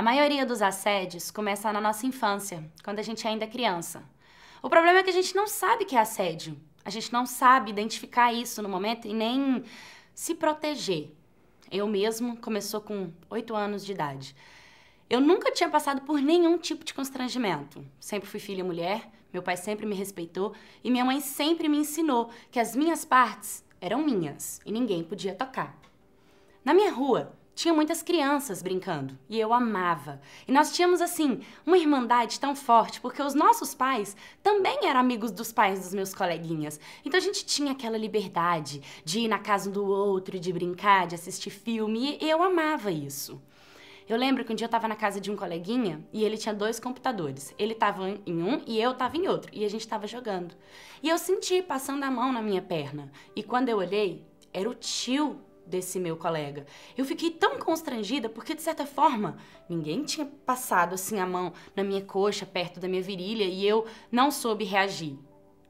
A maioria dos assédios começa na nossa infância, quando a gente ainda é criança. O problema é que a gente não sabe que é assédio. A gente não sabe identificar isso no momento e nem se proteger. Eu mesmo começou com 8 anos de idade. Eu nunca tinha passado por nenhum tipo de constrangimento. Sempre fui filha mulher, meu pai sempre me respeitou e minha mãe sempre me ensinou que as minhas partes eram minhas e ninguém podia tocar. Na minha rua, tinha muitas crianças brincando e eu amava. E nós tínhamos assim uma irmandade tão forte porque os nossos pais também eram amigos dos pais dos meus coleguinhas. Então a gente tinha aquela liberdade de ir na casa do outro, de brincar, de assistir filme e eu amava isso. Eu lembro que um dia eu tava na casa de um coleguinha e ele tinha dois computadores. Ele tava em um e eu tava em outro e a gente tava jogando. E eu senti passando a mão na minha perna. E quando eu olhei, era o tio desse meu colega. Eu fiquei tão constrangida porque, de certa forma, ninguém tinha passado assim a mão na minha coxa, perto da minha virilha, e eu não soube reagir.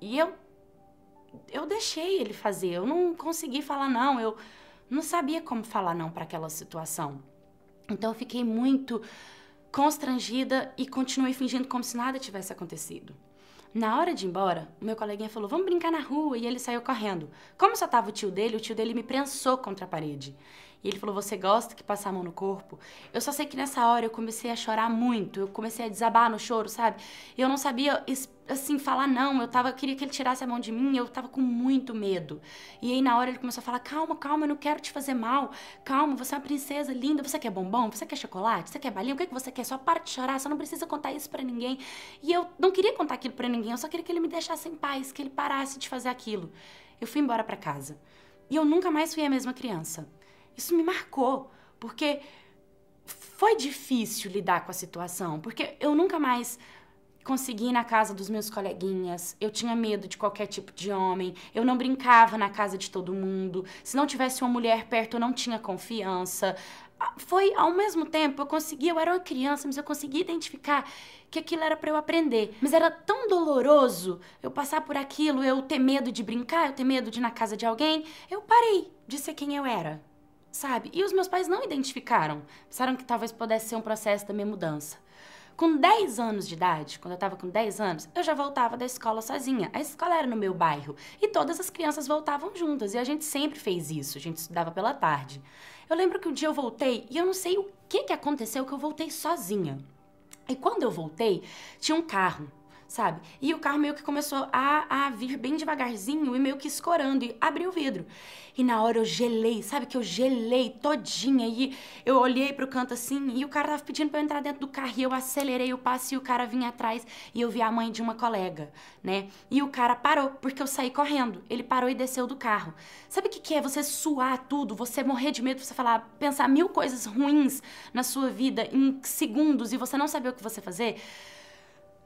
E eu. Eu deixei ele fazer, eu não consegui falar não, eu não sabia como falar não para aquela situação. Então eu fiquei muito constrangida e continuei fingindo como se nada tivesse acontecido. Na hora de ir embora, o meu coleguinha falou: Vamos brincar na rua, e ele saiu correndo. Como só tava o tio dele, o tio dele me prensou contra a parede. E ele falou: Você gosta que passar a mão no corpo? Eu só sei que nessa hora eu comecei a chorar muito, eu comecei a desabar no choro, sabe? Eu não sabia, assim, falar não. Eu, tava, eu queria que ele tirasse a mão de mim, eu tava com muito medo. E aí na hora ele começou a falar: Calma, calma, eu não quero te fazer mal. Calma, você é uma princesa linda. Você quer bombom? Você quer chocolate? Você quer balinha? O que, é que você quer? Só para de chorar, só não precisa contar isso para ninguém. E eu não queria contar aquilo para ninguém, eu só queria que ele me deixasse em paz, que ele parasse de fazer aquilo. Eu fui embora para casa. E eu nunca mais fui a mesma criança. Isso me marcou, porque foi difícil lidar com a situação, porque eu nunca mais consegui ir na casa dos meus coleguinhas, eu tinha medo de qualquer tipo de homem, eu não brincava na casa de todo mundo, se não tivesse uma mulher perto eu não tinha confiança. Ah, foi ao mesmo tempo, eu consegui, eu era uma criança, mas eu consegui identificar que aquilo era para eu aprender. Mas era tão doloroso eu passar por aquilo, eu ter medo de brincar, eu ter medo de ir na casa de alguém, eu parei de ser quem eu era sabe? E os meus pais não identificaram. Pensaram que talvez pudesse ser um processo da minha mudança. Com 10 anos de idade, quando eu estava com 10 anos, eu já voltava da escola sozinha. A escola era no meu bairro e todas as crianças voltavam juntas e a gente sempre fez isso, a gente estudava pela tarde. Eu lembro que um dia eu voltei e eu não sei o que, que aconteceu que eu voltei sozinha. E quando eu voltei, tinha um carro sabe? E o carro meio que começou a, a vir bem devagarzinho e meio que escorando e abriu o vidro. E na hora eu gelei, sabe que eu gelei todinha e eu olhei pro canto assim e o cara tava pedindo para eu entrar dentro do carro e eu acelerei o passo e o cara vinha atrás e eu vi a mãe de uma colega, né? E o cara parou porque eu saí correndo. Ele parou e desceu do carro. Sabe o que que é? Você suar tudo, você morrer de medo, você falar, pensar mil coisas ruins na sua vida em segundos e você não saber o que você fazer?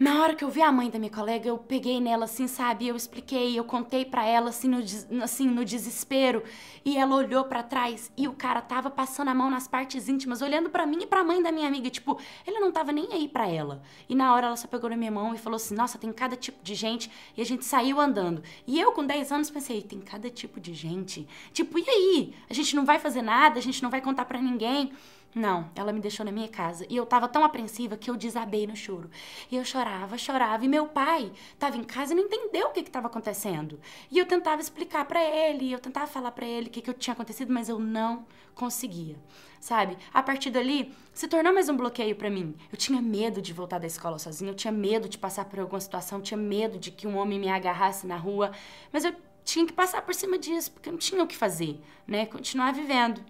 Na hora que eu vi a mãe da minha colega, eu peguei nela assim, sabe? Eu expliquei, eu contei para ela assim no, assim no desespero, e ela olhou para trás e o cara tava passando a mão nas partes íntimas, olhando para mim e para mãe da minha amiga, tipo, ele não tava nem aí para ela. E na hora ela só pegou na minha mão e falou assim: "Nossa, tem cada tipo de gente", e a gente saiu andando. E eu com 10 anos pensei: "Tem cada tipo de gente". Tipo, e aí? A gente não vai fazer nada, a gente não vai contar para ninguém. Não, ela me deixou na minha casa e eu tava tão apreensiva que eu desabei no choro. E eu chorava, chorava e meu pai tava em casa e não entendeu o que que tava acontecendo. E eu tentava explicar para ele, eu tentava falar para ele o que que eu tinha acontecido, mas eu não conseguia. Sabe? A partir dali se tornou mais um bloqueio para mim. Eu tinha medo de voltar da escola sozinha, eu tinha medo de passar por alguma situação, eu tinha medo de que um homem me agarrasse na rua, mas eu tinha que passar por cima disso, porque eu não tinha o que fazer, né? Continuar vivendo.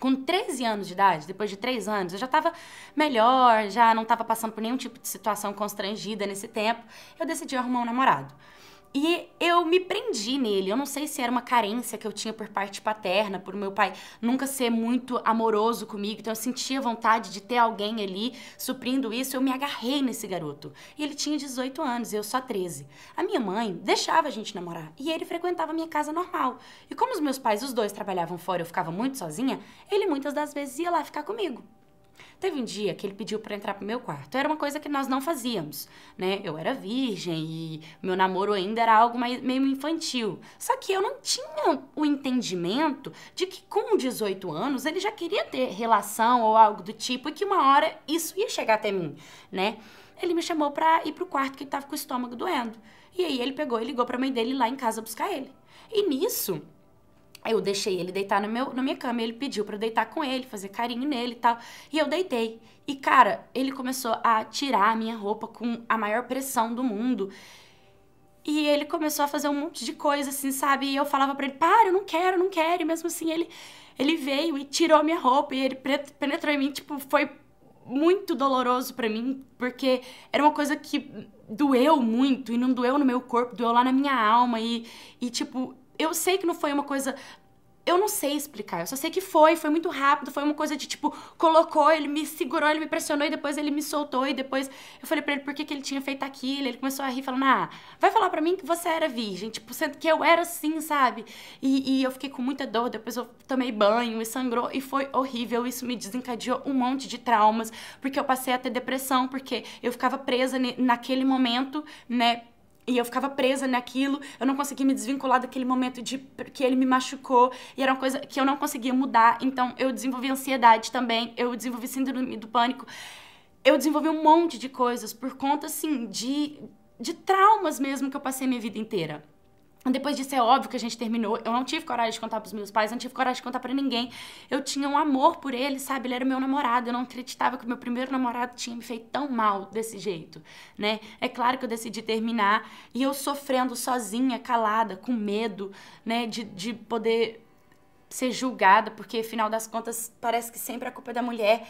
Com 13 anos de idade, depois de 3 anos, eu já estava melhor, já não estava passando por nenhum tipo de situação constrangida nesse tempo. Eu decidi arrumar um namorado. E eu me prendi nele. Eu não sei se era uma carência que eu tinha por parte paterna, por meu pai nunca ser muito amoroso comigo. Então eu sentia vontade de ter alguém ali suprindo isso. Eu me agarrei nesse garoto. E ele tinha 18 anos, eu só 13. A minha mãe deixava a gente namorar e ele frequentava a minha casa normal. E como os meus pais, os dois trabalhavam fora, eu ficava muito sozinha, ele muitas das vezes ia lá ficar comigo. Teve um dia que ele pediu para entrar pro meu quarto. Era uma coisa que nós não fazíamos, né? Eu era virgem e meu namoro ainda era algo mais, meio infantil. Só que eu não tinha o entendimento de que com 18 anos ele já queria ter relação ou algo do tipo e que uma hora isso ia chegar até mim, né? Ele me chamou pra ir pro quarto que ele tava com o estômago doendo. E aí ele pegou e ligou pra mãe dele lá em casa buscar ele. E nisso, eu deixei ele deitar no meu, na minha cama, ele pediu para deitar com ele, fazer carinho nele e tal. E eu deitei. E cara, ele começou a tirar a minha roupa com a maior pressão do mundo. E ele começou a fazer um monte de coisa, assim, sabe? E eu falava para ele, para, eu não quero, eu não quero. E mesmo assim, ele, ele veio e tirou a minha roupa e ele penetrou em mim, tipo, foi muito doloroso para mim, porque era uma coisa que doeu muito e não doeu no meu corpo, doeu lá na minha alma. E, e tipo, eu sei que não foi uma coisa eu não sei explicar, eu só sei que foi, foi muito rápido, foi uma coisa de tipo, colocou, ele me segurou, ele me pressionou e depois ele me soltou e depois eu falei pra ele por que, que ele tinha feito aquilo, ele começou a rir falando, ah, vai falar pra mim que você era virgem, tipo, sendo que eu era assim, sabe? E, e eu fiquei com muita dor, depois eu tomei banho e sangrou e foi horrível, isso me desencadeou um monte de traumas, porque eu passei a ter depressão, porque eu ficava presa naquele momento, né, e eu ficava presa naquilo, eu não conseguia me desvincular daquele momento de que ele me machucou, e era uma coisa que eu não conseguia mudar. Então eu desenvolvi ansiedade também, eu desenvolvi síndrome do pânico. Eu desenvolvi um monte de coisas por conta assim de de traumas mesmo que eu passei minha vida inteira. Depois disso, é óbvio que a gente terminou. Eu não tive coragem de contar pros meus pais, não tive coragem de contar para ninguém. Eu tinha um amor por ele, sabe? Ele era meu namorado. Eu não acreditava que o meu primeiro namorado tinha me feito tão mal desse jeito, né? É claro que eu decidi terminar e eu sofrendo sozinha, calada, com medo, né? De, de poder ser julgada, porque afinal das contas parece que sempre a culpa é da mulher.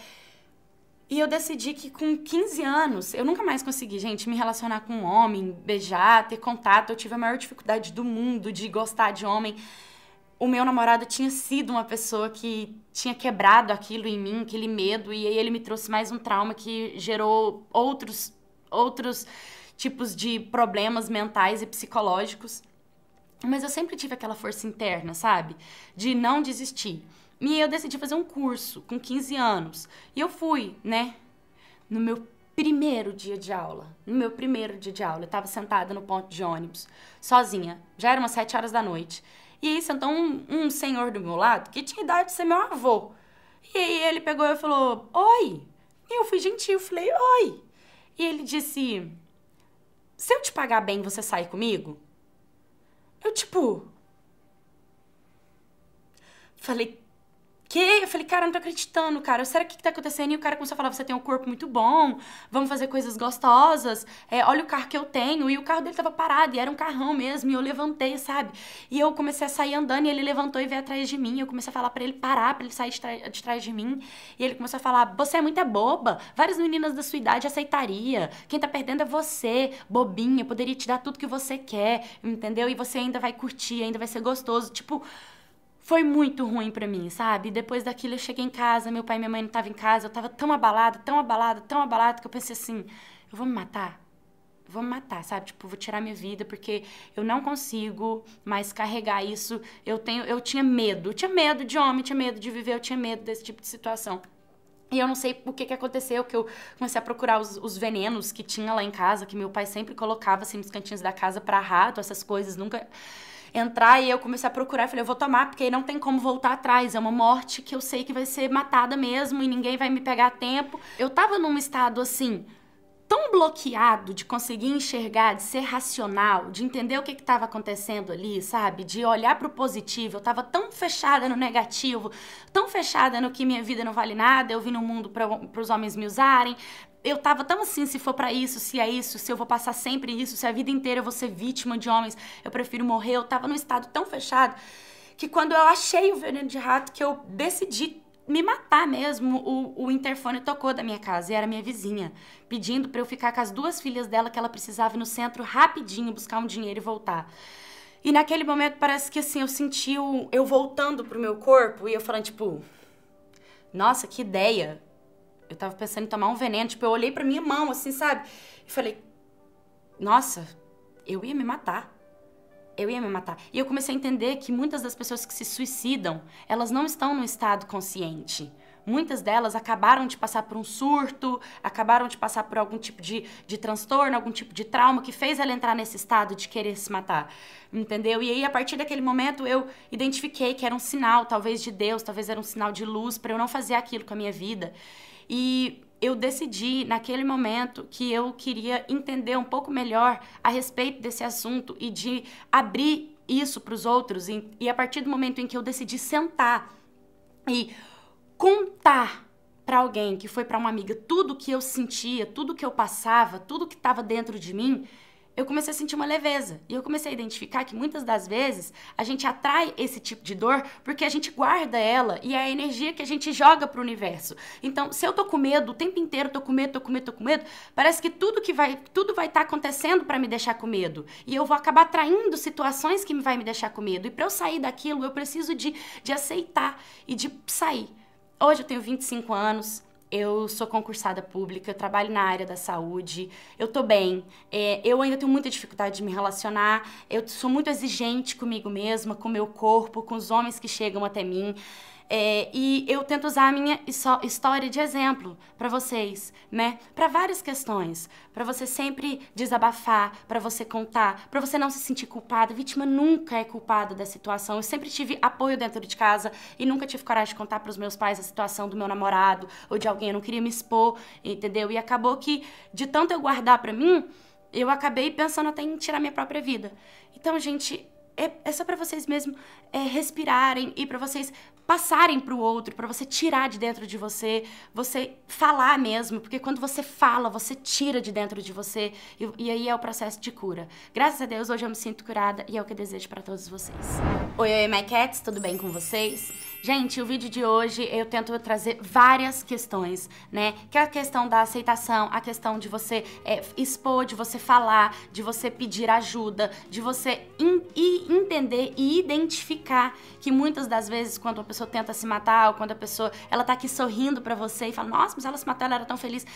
E eu decidi que com 15 anos, eu nunca mais consegui, gente, me relacionar com um homem, beijar, ter contato. Eu tive a maior dificuldade do mundo de gostar de homem. O meu namorado tinha sido uma pessoa que tinha quebrado aquilo em mim, aquele medo, e aí ele me trouxe mais um trauma que gerou outros outros tipos de problemas mentais e psicológicos. Mas eu sempre tive aquela força interna, sabe? De não desistir. E eu decidi fazer um curso com 15 anos. E eu fui, né? No meu primeiro dia de aula. No meu primeiro dia de aula, eu tava sentada no ponto de ônibus, sozinha. Já eram umas 7 horas da noite. E aí sentou um, um senhor do meu lado que tinha idade de ser meu avô. E aí ele pegou e falou: Oi! E eu fui gentil, falei: Oi! E ele disse: Se eu te pagar bem, você sai comigo? Eu, tipo. Falei, que Eu falei, cara, não tô acreditando, cara. Será que que tá acontecendo? E o cara começou a falar, você tem um corpo muito bom, vamos fazer coisas gostosas, é, olha o carro que eu tenho. E o carro dele tava parado, e era um carrão mesmo, e eu levantei, sabe? E eu comecei a sair andando, e ele levantou e veio atrás de mim. Eu comecei a falar para ele parar, para ele sair de, tra de trás de mim. E ele começou a falar, você é muita boba, várias meninas da sua idade aceitaria. Quem tá perdendo é você, bobinha, poderia te dar tudo que você quer, entendeu? E você ainda vai curtir, ainda vai ser gostoso. Tipo, foi muito ruim para mim, sabe? Depois daquilo eu cheguei em casa, meu pai e minha mãe não estavam em casa, eu tava tão abalada, tão abalada, tão abalada que eu pensei assim, eu vou me matar. Eu vou me matar, sabe? Tipo, vou tirar minha vida porque eu não consigo mais carregar isso. Eu tenho, eu tinha medo, eu tinha medo de homem, tinha medo de viver, eu tinha medo desse tipo de situação. E eu não sei o que, que aconteceu, que eu comecei a procurar os, os, venenos que tinha lá em casa, que meu pai sempre colocava assim nos cantinhos da casa para rato, essas coisas, nunca entrar e eu comecei a procurar. Falei, eu vou tomar, porque aí não tem como voltar atrás. É uma morte que eu sei que vai ser matada mesmo e ninguém vai me pegar a tempo. Eu tava num estado assim, tão bloqueado de conseguir enxergar, de ser racional, de entender o que estava acontecendo ali, sabe? De olhar para o positivo. Eu estava tão fechada no negativo, tão fechada no que minha vida não vale nada, eu vim no mundo para os homens me usarem. Eu estava tão assim, se for para isso, se é isso, se eu vou passar sempre isso, se a vida inteira eu vou ser vítima de homens, eu prefiro morrer. Eu estava num estado tão fechado que quando eu achei o veneno de rato que eu decidi me matar mesmo, o, o interfone tocou da minha casa e era minha vizinha, pedindo para eu ficar com as duas filhas dela que ela precisava ir no centro rapidinho buscar um dinheiro e voltar. E naquele momento parece que assim, eu senti o, eu voltando pro meu corpo e eu falando, tipo, nossa, que ideia. Eu tava pensando em tomar um veneno, tipo, eu olhei pra minha mão, assim, sabe? E falei, nossa, eu ia me matar eu ia me matar. E eu comecei a entender que muitas das pessoas que se suicidam, elas não estão no estado consciente. Muitas delas acabaram de passar por um surto, acabaram de passar por algum tipo de, de transtorno, algum tipo de trauma que fez ela entrar nesse estado de querer se matar, entendeu? E aí, a partir daquele momento, eu identifiquei que era um sinal, talvez de Deus, talvez era um sinal de luz para eu não fazer aquilo com a minha vida. E eu decidi naquele momento que eu queria entender um pouco melhor a respeito desse assunto e de abrir isso para os outros. E, e a partir do momento em que eu decidi sentar e contar para alguém que foi para uma amiga tudo que eu sentia, tudo que eu passava, tudo que estava dentro de mim, eu comecei a sentir uma leveza. E eu comecei a identificar que muitas das vezes a gente atrai esse tipo de dor porque a gente guarda ela e é a energia que a gente joga pro universo. Então, se eu tô com medo o tempo inteiro, tô com medo, tô com medo, tô com medo, parece que tudo que vai, tudo vai estar tá acontecendo para me deixar com medo. E eu vou acabar atraindo situações que me vai me deixar com medo. E para eu sair daquilo, eu preciso de, de aceitar e de sair. Hoje eu tenho 25 anos, eu sou concursada pública, eu trabalho na área da saúde, eu tô bem. É, eu ainda tenho muita dificuldade de me relacionar, eu sou muito exigente comigo mesma, com meu corpo, com os homens que chegam até mim. É, e eu tento usar a minha história de exemplo para vocês, né? Para várias questões, para você sempre desabafar, para você contar, para você não se sentir culpada. vítima nunca é culpada da situação. Eu sempre tive apoio dentro de casa e nunca tive coragem de contar para os meus pais a situação do meu namorado ou de alguém. Eu não queria me expor, entendeu? E acabou que de tanto eu guardar para mim, eu acabei pensando até em tirar minha própria vida. Então, gente, é, é só para vocês mesmo é, respirarem e para vocês passarem para o outro, para você tirar de dentro de você, você falar mesmo, porque quando você fala, você tira de dentro de você e, e aí é o processo de cura. Graças a Deus hoje eu me sinto curada e é o que desejo para todos vocês. Oi, oi, my cats, tudo bem com vocês? Gente, o vídeo de hoje eu tento trazer várias questões, né? Que é a questão da aceitação, a questão de você é, expor, de você falar, de você pedir ajuda, de você in, entender e identificar que muitas das vezes quando a pessoa tenta se matar ou quando a pessoa ela tá aqui sorrindo para você e fala, nossa, mas ela se matou, ela era tão feliz.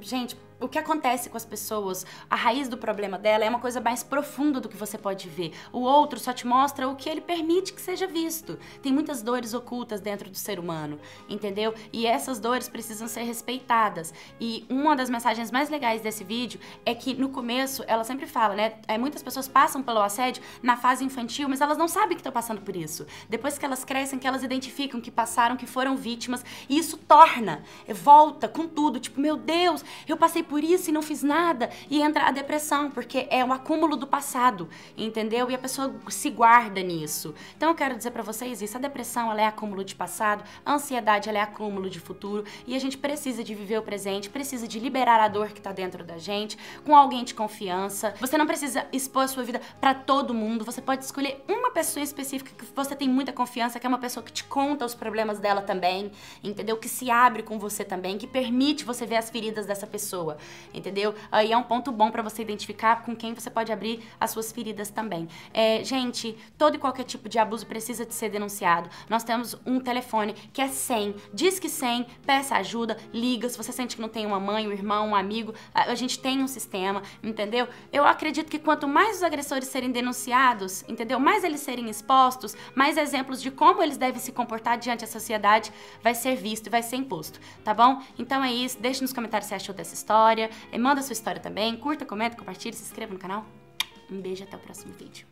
Gente, o que acontece com as pessoas, a raiz do problema dela é uma coisa mais profunda do que você pode ver. O outro só te mostra o que ele permite que seja visto. Tem muitas dores ocultas dentro do ser humano, entendeu? E essas dores precisam ser respeitadas. E uma das mensagens mais legais desse vídeo é que no começo ela sempre fala, né? É, muitas pessoas passam pelo assédio na fase infantil, mas elas não sabem que estão passando por isso. Depois que elas crescem, que elas identificam que passaram, que foram vítimas, e isso torna, volta com tudo, tipo, meu Deus, eu passei por por isso e não fiz nada. E entra a depressão, porque é o acúmulo do passado, entendeu? E a pessoa se guarda nisso. Então eu quero dizer para vocês isso, a depressão ela é acúmulo de passado, a ansiedade ela é acúmulo de futuro e a gente precisa de viver o presente, precisa de liberar a dor que tá dentro da gente com alguém de confiança. Você não precisa expor a sua vida para todo mundo, você pode escolher uma pessoa específica que você tem muita confiança, que é uma pessoa que te conta os problemas dela também, entendeu? Que se abre com você também, que permite você ver as feridas dessa pessoa entendeu? Aí ah, é um ponto bom para você identificar com quem você pode abrir as suas feridas também. É, gente, todo e qualquer tipo de abuso precisa de ser denunciado. Nós temos um telefone que é 100, diz que 100, peça ajuda, liga, se você sente que não tem uma mãe, um irmão, um amigo, a, gente tem um sistema, entendeu? Eu acredito que quanto mais os agressores serem denunciados, entendeu? Mais eles serem expostos, mais exemplos de como eles devem se comportar diante da sociedade vai ser visto e vai ser imposto, tá bom? Então é isso, deixe nos comentários se achou dessa história, história. Eh, manda sua história também. Curta, comenta, compartilha, se inscreva no canal. Um beijo e até o próximo vídeo.